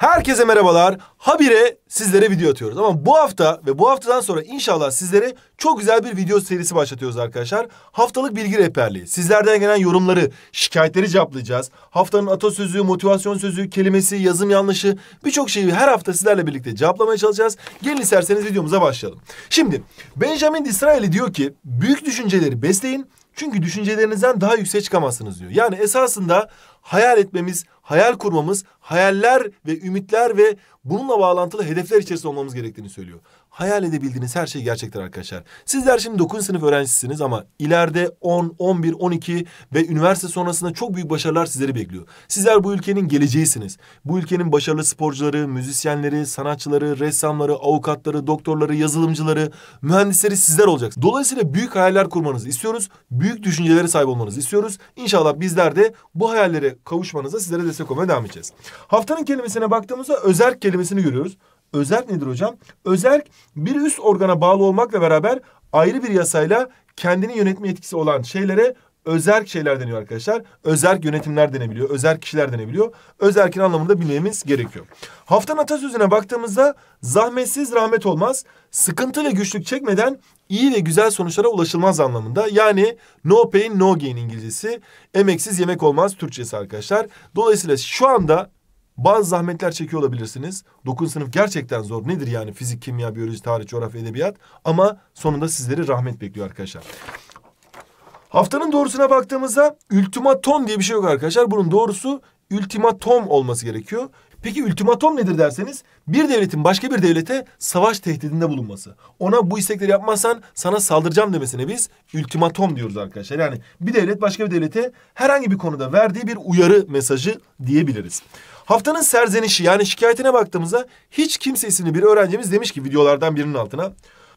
Herkese merhabalar. Habire sizlere video atıyoruz. Ama bu hafta ve bu haftadan sonra inşallah sizlere çok güzel bir video serisi başlatıyoruz arkadaşlar. Haftalık bilgi rehberliği. Sizlerden gelen yorumları, şikayetleri cevaplayacağız. Haftanın atasözü, motivasyon sözü, kelimesi, yazım yanlışı birçok şeyi her hafta sizlerle birlikte cevaplamaya çalışacağız. Gelin isterseniz videomuza başlayalım. Şimdi Benjamin Disraeli diyor ki büyük düşünceleri besleyin çünkü düşüncelerinizden daha yüksek çıkamazsınız diyor. Yani esasında hayal etmemiz, hayal kurmamız, hayaller ve ümitler ve bununla bağlantılı hedefler içerisinde olmamız gerektiğini söylüyor. Hayal edebildiğiniz her şey gerçektir arkadaşlar. Sizler şimdi 9. sınıf öğrencisisiniz ama ileride 10, 11, 12 ve üniversite sonrasında çok büyük başarılar sizleri bekliyor. Sizler bu ülkenin geleceğisiniz. Bu ülkenin başarılı sporcuları, müzisyenleri, sanatçıları, ressamları, avukatları, doktorları, yazılımcıları, mühendisleri sizler olacaksınız. Dolayısıyla büyük hayaller kurmanızı istiyoruz. Büyük düşüncelere sahip olmanızı istiyoruz. İnşallah bizler de bu hayallere kavuşmanıza sizlere destek olmaya devam edeceğiz. Haftanın kelimesine baktığımızda özerk kelimesini görüyoruz. Özerk nedir hocam? Özerk bir üst organa bağlı olmakla beraber ayrı bir yasayla kendini yönetme yetkisi olan şeylere özerk şeyler deniyor arkadaşlar. Özerk yönetimler denebiliyor. Özerk kişiler denebiliyor. Özerkin anlamında bilmemiz gerekiyor. Haftanın atasözüne baktığımızda zahmetsiz rahmet olmaz. Sıkıntı ve güçlük çekmeden iyi ve güzel sonuçlara ulaşılmaz anlamında. Yani no pain no gain İngilizcesi. Emeksiz yemek olmaz Türkçesi arkadaşlar. Dolayısıyla şu anda bazı zahmetler çekiyor olabilirsiniz. Dokuz sınıf gerçekten zor. Nedir yani fizik, kimya, biyoloji, tarih, coğrafya, edebiyat? Ama sonunda sizleri rahmet bekliyor arkadaşlar. Haftanın doğrusuna baktığımızda ultimaton diye bir şey yok arkadaşlar. Bunun doğrusu ultimatom olması gerekiyor. Peki ultimatom nedir derseniz bir devletin başka bir devlete savaş tehdidinde bulunması. Ona bu istekleri yapmazsan sana saldıracağım demesine biz ultimatom diyoruz arkadaşlar. Yani bir devlet başka bir devlete herhangi bir konuda verdiği bir uyarı mesajı diyebiliriz. Haftanın serzenişi yani şikayetine baktığımızda hiç kimsesini bir öğrencimiz demiş ki videolardan birinin altına.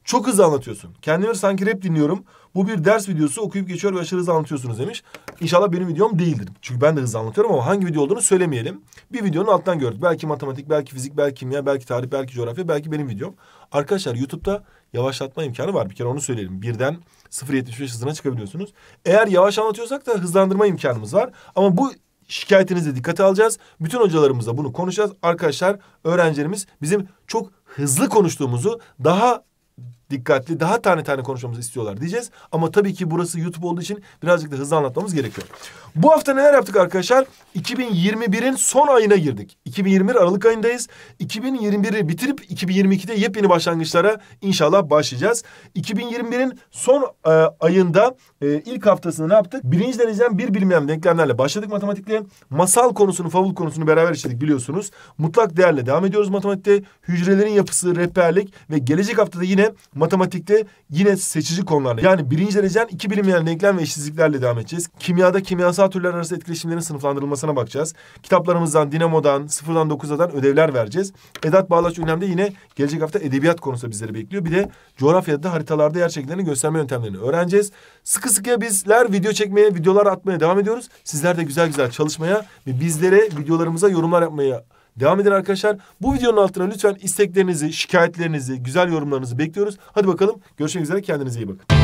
Çok hızlı anlatıyorsun. Kendimi sanki rap dinliyorum. Bu bir ders videosu okuyup geçiyor ve aşırı hızlı anlatıyorsunuz demiş. İnşallah benim videom değildir. Çünkü ben de hızlı anlatıyorum ama hangi video olduğunu söylemeyelim. Bir videonun alttan gördük. Belki matematik, belki fizik, belki kimya, belki tarih, belki coğrafya, belki benim videom. Arkadaşlar YouTube'da yavaşlatma imkanı var. Bir kere onu söyleyelim. Birden 0.75 hızına çıkabiliyorsunuz. Eğer yavaş anlatıyorsak da hızlandırma imkanımız var. Ama bu şikayetinizi dikkate alacağız. Bütün hocalarımızla bunu konuşacağız. Arkadaşlar öğrencilerimiz bizim çok hızlı konuştuğumuzu daha dikkatli, daha tane tane konuşmamızı istiyorlar diyeceğiz. Ama tabii ki burası YouTube olduğu için birazcık da hızlı anlatmamız gerekiyor. Bu hafta neler yaptık arkadaşlar? 2021'in son ayına girdik. 2021 Aralık ayındayız. 2021'i bitirip 2022'de yepyeni başlangıçlara inşallah başlayacağız. 2021'in son e, ayında e, ilk haftasını ne yaptık? Birinci dereceden bir bilmem denklemlerle başladık matematikle. Masal konusunu, favul konusunu beraber işledik biliyorsunuz. Mutlak değerle devam ediyoruz matematikte. Hücrelerin yapısı, rehberlik ve gelecek haftada yine Matematikte yine seçici konularla yani birinci derecen iki bilinmeyen denklem ve eşitsizliklerle devam edeceğiz. Kimyada kimyasal türler arası etkileşimlerin sınıflandırılmasına bakacağız. Kitaplarımızdan, dinamodan, sıfırdan dokuzadan ödevler vereceğiz. Edat Bağlaç Ünlem'de yine gelecek hafta edebiyat konusu bizleri bekliyor. Bir de coğrafyada da haritalarda yer şekillerini gösterme yöntemlerini öğreneceğiz. Sıkı sıkıya bizler video çekmeye, videolar atmaya devam ediyoruz. Sizler de güzel güzel çalışmaya ve bizlere videolarımıza yorumlar yapmaya Devam edin arkadaşlar. Bu videonun altına lütfen isteklerinizi, şikayetlerinizi, güzel yorumlarınızı bekliyoruz. Hadi bakalım görüşmek üzere kendinize iyi bakın.